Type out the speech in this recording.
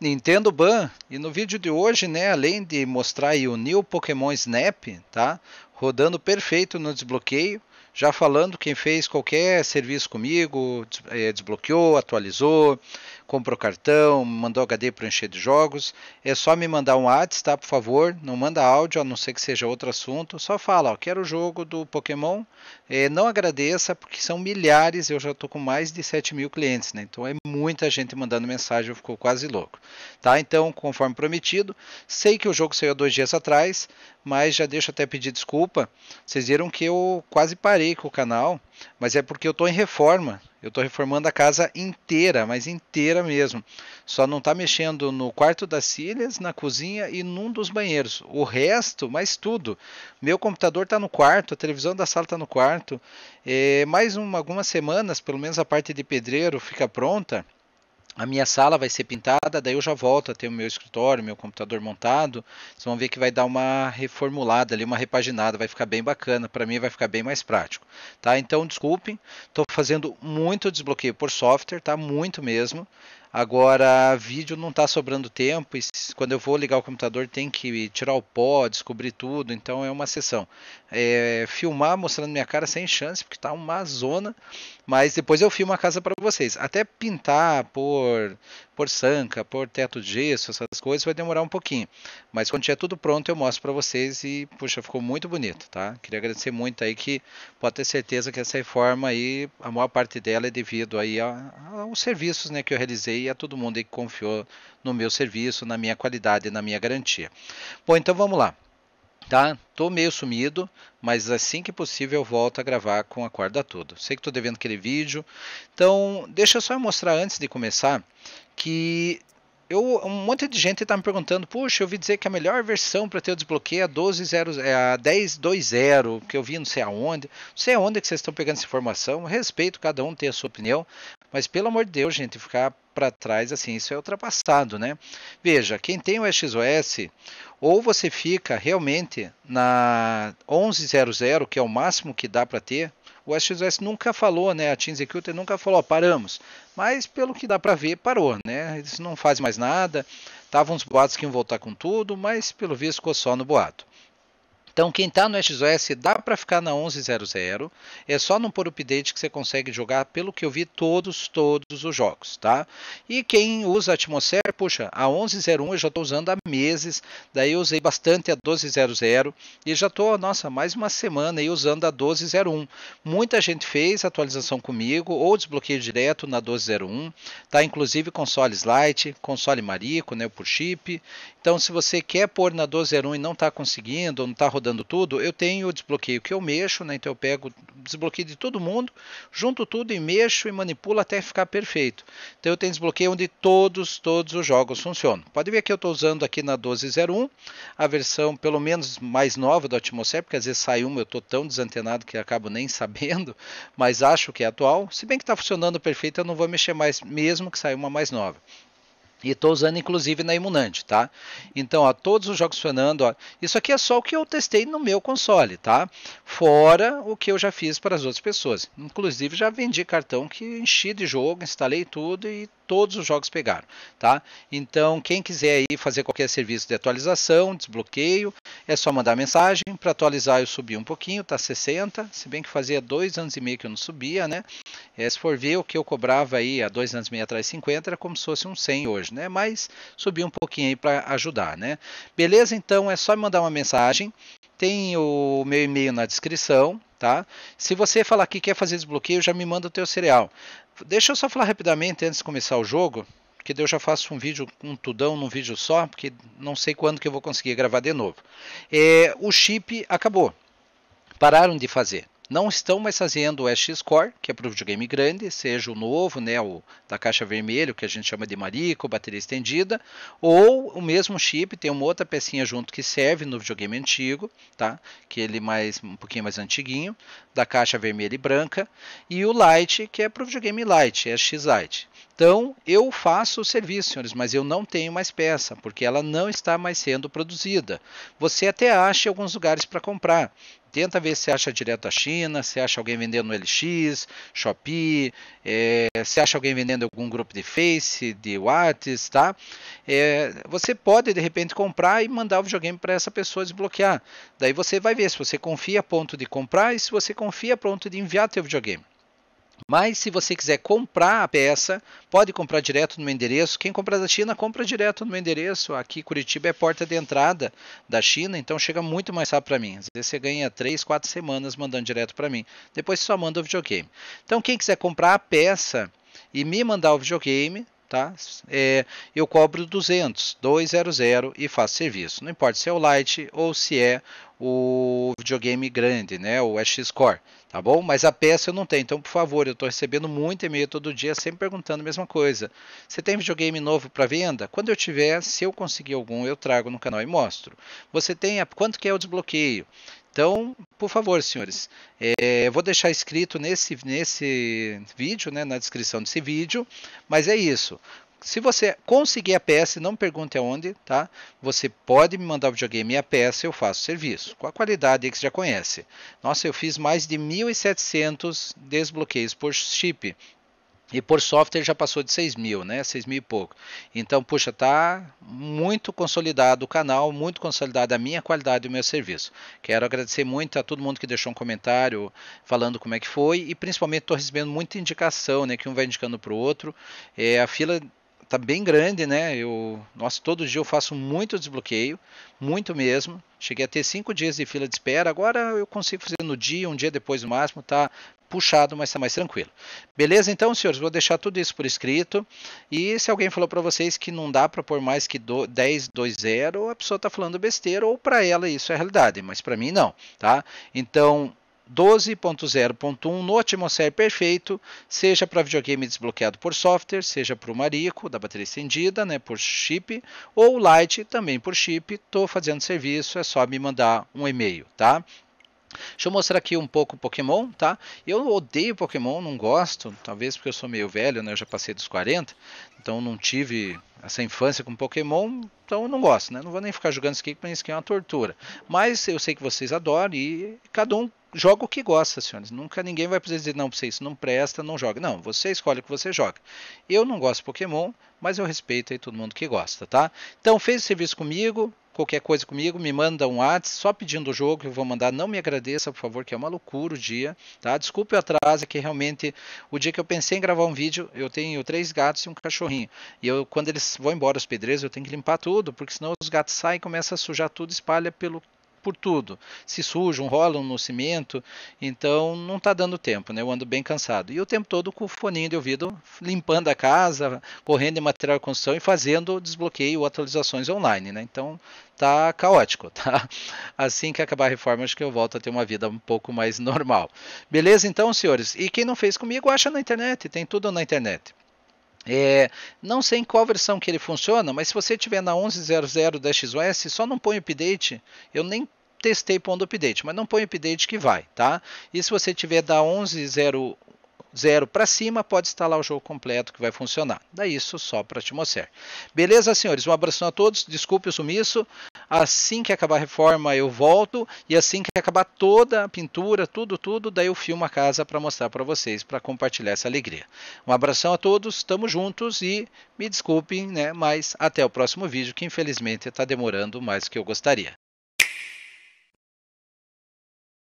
Nintendo Ban. E no vídeo de hoje, né, além de mostrar o New Pokémon Snap, tá? rodando perfeito no desbloqueio, já falando quem fez qualquer serviço comigo, eh, desbloqueou, atualizou, comprou cartão, mandou HD para encher de jogos. É só me mandar um WhatsApp, tá, por favor. Não manda áudio, a não ser que seja outro assunto. Só fala, ó, quero o jogo do Pokémon. É, não agradeça, porque são milhares, eu já estou com mais de 7 mil clientes, né? Então é muita gente mandando mensagem, eu fico quase louco. Tá? Então, conforme prometido, sei que o jogo saiu dois dias atrás, mas já deixo até pedir desculpa. Vocês viram que eu quase parei com o canal, mas é porque eu estou em reforma. Eu estou reformando a casa inteira, mas inteira mesmo. Só não está mexendo no quarto das cílias, na cozinha e num dos banheiros. O resto, mas tudo. Meu computador está no quarto, a televisão da sala está no quarto. É, mais uma, algumas semanas, pelo menos a parte de pedreiro fica pronta a minha sala vai ser pintada, daí eu já volto a ter o meu escritório, meu computador montado. Vocês vão ver que vai dar uma reformulada ali, uma repaginada, vai ficar bem bacana, para mim vai ficar bem mais prático, tá? Então, desculpem, estou fazendo muito desbloqueio por software, tá? Muito mesmo. Agora, vídeo não está sobrando tempo e quando eu vou ligar o computador tem que tirar o pó, descobrir tudo, então é uma sessão. É, filmar mostrando minha cara sem chance, porque está uma zona, mas depois eu filmo a casa para vocês. Até pintar por, por sanca, por teto de gesso, essas coisas vai demorar um pouquinho. Mas quando tiver tudo pronto eu mostro para vocês e, puxa, ficou muito bonito, tá? Queria agradecer muito aí que pode ter certeza que essa reforma aí, a maior parte dela é devido aí a, a, aos serviços né, que eu realizei e a todo mundo que confiou no meu serviço, na minha qualidade, na minha garantia. Bom, então vamos lá. Tá? Tô meio sumido, mas assim que possível eu volto a gravar com a corda tudo. Sei que tô devendo aquele vídeo. Então, deixa eu só mostrar antes de começar que eu, um monte de gente está me perguntando, puxa, eu ouvi dizer que a melhor versão para ter o desbloqueio é a 12.0, é a 10.2.0, que eu vi não sei aonde. Não sei aonde que vocês estão pegando essa informação, respeito, cada um tem a sua opinião, mas pelo amor de Deus, gente, ficar para trás assim, isso é ultrapassado, né? Veja, quem tem o XOS, ou você fica realmente na 1100, que é o máximo que dá para ter. O XOS nunca falou, né? A Team Executor nunca falou, ó, paramos. Mas pelo que dá para ver, parou, né? Eles não fazem mais nada. Estavam uns boatos que iam voltar com tudo, mas pelo visto ficou só no boato. Então, quem está no XOS dá para ficar na 11.00. É só não pôr update que você consegue jogar, pelo que eu vi, todos, todos os jogos, tá? E quem usa a Atmosfera, puxa, a 11.01 eu já estou usando há meses. Daí eu usei bastante a 12.00 e já estou, nossa, mais uma semana aí usando a 12.01. Muita gente fez atualização comigo ou desbloqueio direto na 12.01. Tá? Inclusive consoles light, console marico, né, por chip. Então, se você quer pôr na 12.01 e não está conseguindo ou não está rodando rodando tudo, eu tenho o desbloqueio que eu mexo, né? então eu pego desbloqueio de todo mundo, junto tudo e mexo e manipulo até ficar perfeito. Então eu tenho desbloqueio onde todos, todos os jogos funcionam. Pode ver que eu estou usando aqui na 1201, a versão pelo menos mais nova do Atmosfera, porque às vezes sai uma, eu estou tão desantenado que acabo nem sabendo, mas acho que é atual. Se bem que está funcionando perfeito, eu não vou mexer mais, mesmo que saia uma mais nova. E estou usando inclusive na Imunante, tá? Então, a todos os jogos funcionando, ó, isso aqui é só o que eu testei no meu console, tá? Fora o que eu já fiz para as outras pessoas. Inclusive, já vendi cartão que enchi de jogo, instalei tudo e todos os jogos pegaram, tá? Então, quem quiser aí fazer qualquer serviço de atualização, desbloqueio, é só mandar mensagem. Para atualizar, eu subi um pouquinho, tá 60, se bem que fazia dois anos e meio que eu não subia, né? É, se for ver o que eu cobrava aí há dois anos e meio atrás, 50, era como se fosse um 100 hoje, né? Mas subi um pouquinho aí para ajudar, né? Beleza? Então, é só mandar uma mensagem. Tem o meu e-mail na descrição, tá? Se você falar que quer fazer desbloqueio, já me manda o teu cereal. Deixa eu só falar rapidamente antes de começar o jogo, que eu já faço um vídeo, um tudão num vídeo só, porque não sei quando que eu vou conseguir gravar de novo. É, o chip acabou. Pararam de fazer não estão mais fazendo o SX Core, que é para o videogame grande, seja o novo, né, o da caixa vermelha, que a gente chama de marico, bateria estendida, ou o mesmo chip, tem uma outra pecinha junto que serve no videogame antigo, tá? Que ele mais um pouquinho mais antiguinho, da caixa vermelha e branca, e o Lite, que é para o videogame Lite, SX é Lite. Então, eu faço o serviço, senhores, mas eu não tenho mais peça, porque ela não está mais sendo produzida. Você até acha alguns lugares para comprar, Tenta ver se acha direto da China, se acha alguém vendendo no LX, Shopee, é, se acha alguém vendendo algum grupo de Face, de Whats, tá? É, você pode de repente comprar e mandar o videogame para essa pessoa desbloquear. Daí você vai ver se você confia a ponto de comprar e se você confia a ponto de enviar teu videogame. Mas se você quiser comprar a peça, pode comprar direto no meu endereço. Quem compra da China, compra direto no meu endereço. Aqui Curitiba é porta de entrada da China, então chega muito mais rápido para mim. Às vezes você ganha 3, 4 semanas mandando direto para mim. Depois você só manda o videogame. Então quem quiser comprar a peça e me mandar o videogame, tá? É, eu cobro 200, 200 e faço serviço. Não importa se é o light ou se é o videogame grande, né? O X Core, tá bom? Mas a peça eu não tenho, então por favor, eu estou recebendo muito e-mail todo dia, sempre perguntando a mesma coisa. Você tem videogame novo para venda? Quando eu tiver, se eu conseguir algum, eu trago no canal e mostro. Você tem a... quanto que é o desbloqueio? Então, por favor, senhores, é, eu vou deixar escrito nesse, nesse vídeo, né, na descrição desse vídeo, mas é isso. Se você conseguir a PS, não pergunte aonde, tá? Você pode me mandar o videogame e a PS eu faço o serviço, com a qualidade que você já conhece. Nossa, eu fiz mais de 1.700 desbloqueios por chip e por software já passou de 6 mil, né? 6 mil e pouco. Então, puxa, tá muito consolidado o canal, muito consolidada a minha qualidade e o meu serviço. Quero agradecer muito a todo mundo que deixou um comentário falando como é que foi e principalmente estou recebendo muita indicação, né? Que um vai indicando para o outro. É, a fila tá bem grande, né? Eu, nossa, todo dia eu faço muito desbloqueio, muito mesmo. Cheguei a ter cinco dias de fila de espera. Agora eu consigo fazer no dia, um dia depois no máximo. Tá puxado, mas tá mais tranquilo. Beleza, então, senhores, vou deixar tudo isso por escrito. E se alguém falou para vocês que não dá para pôr mais que do, a pessoa tá falando besteira ou para ela isso é realidade, mas para mim não, tá? Então 12.0.1 no atmosfera perfeito, seja para videogame desbloqueado por software, seja para o Marico, da bateria estendida, né, por chip, ou Lite também por chip. Estou fazendo serviço, é só me mandar um e-mail, tá? Deixa eu mostrar aqui um pouco Pokémon, tá? Eu odeio Pokémon, não gosto, talvez porque eu sou meio velho, né? Eu já passei dos 40, então não tive essa infância com Pokémon, então não gosto, né? Não vou nem ficar jogando isso aqui, porque isso aqui é uma tortura. Mas eu sei que vocês adoram e cada um joga o que gosta, senhores. Nunca ninguém vai precisar dizer, não, você isso não presta, não joga. Não, você escolhe o que você joga. Eu não gosto de Pokémon, mas eu respeito aí todo mundo que gosta, tá? Então, fez o serviço comigo, qualquer coisa comigo, me manda um WhatsApp só pedindo o jogo, eu vou mandar. Não me agradeça, por favor, que é uma loucura o dia, tá? Desculpe o atraso, que realmente o dia que eu pensei em gravar um vídeo, eu tenho três gatos e um cachorrinho. E eu, quando eles vão embora, os pedreiros, eu tenho que limpar tudo, porque senão os gatos saem, começa a sujar tudo, espalha pelo por tudo. Se sujam, rolam no cimento, então não está dando tempo, né? Eu ando bem cansado. E o tempo todo com o foninho de ouvido, limpando a casa, correndo em material de construção e fazendo desbloqueio ou atualizações online, né? Então tá caótico, tá? Assim que acabar a reforma, acho que eu volto a ter uma vida um pouco mais normal. Beleza então, senhores? E quem não fez comigo, acha na internet, tem tudo na internet. É, não sei em qual versão que ele funciona, mas se você tiver na 11.00 da XOS, só não põe update. Eu nem testei pondo update, mas não põe update que vai, tá? E se você tiver da 11.0 para cima, pode instalar o jogo completo que vai funcionar. Daí isso só para te mostrar. Beleza, senhores? Um abraço a todos. Desculpe o sumiço. Assim que acabar a reforma, eu volto. E assim que acabar toda a pintura, tudo, tudo, daí eu filmo a casa para mostrar para vocês, para compartilhar essa alegria. Um abração a todos. Estamos juntos e me desculpem, né? Mas até o próximo vídeo, que infelizmente está demorando mais do que eu gostaria.